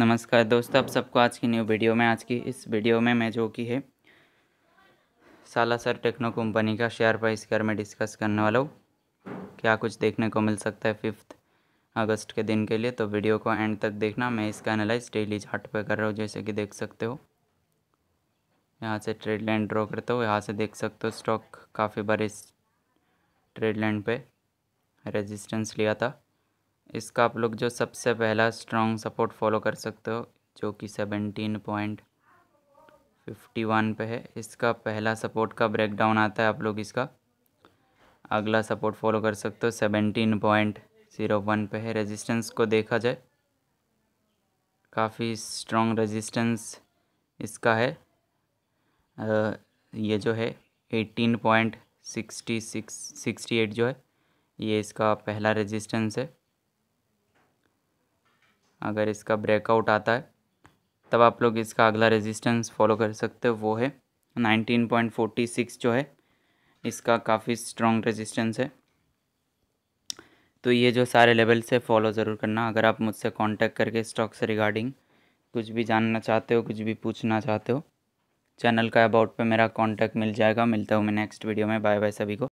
नमस्कार दोस्तों आप सबको आज की न्यू वीडियो में आज की इस वीडियो में मैं जो कि है सालासर टेक्नो कंपनी का शेयर प्राइस के में डिस्कस करने वाला हूँ क्या कुछ देखने को मिल सकता है फिफ्थ अगस्त के दिन के लिए तो वीडियो को एंड तक देखना मैं इसका एनालाइज डेली चार्ट पर कर रहा हूँ जैसे कि देख सकते हो यहाँ से ट्रेड लाइन ड्रॉ करता हूँ यहाँ से देख सकते हो स्टॉक काफ़ी बार इस ट्रेड लाइन पर रेजिस्टेंस लिया था इसका आप लोग जो सबसे पहला स्ट्रॉन्ग सपोर्ट फॉलो कर सकते हो जो कि सेवनटीन पॉइंट फिफ्टी वन पे है इसका पहला सपोर्ट का ब्रेकडाउन आता है आप लोग इसका अगला सपोर्ट फॉलो कर सकते हो सेवनटीन पॉइंट ज़ीरो वन पर है रेजिस्टेंस को देखा जाए काफ़ी स्ट्रॉन्ग रेजिस्टेंस इसका है आ, ये जो है eighteen point sixty six sixty eight जो है ये इसका पहला रेजिस्टेंस है अगर इसका ब्रेकआउट आता है तब आप लोग इसका अगला रेजिस्टेंस फॉलो कर सकते हो वो है 19.46 जो है इसका काफ़ी स्ट्रॉन्ग रेजिस्टेंस है तो ये जो सारे लेवल से फॉलो ज़रूर करना अगर आप मुझसे कांटेक्ट करके स्टॉक से रिगार्डिंग कुछ भी जानना चाहते हो कुछ भी पूछना चाहते हो चैनल का अबाउट पे मेरा कांटेक्ट मिल जाएगा मिलता हूँ मैं नेक्स्ट वीडियो में बाय बाय सभी को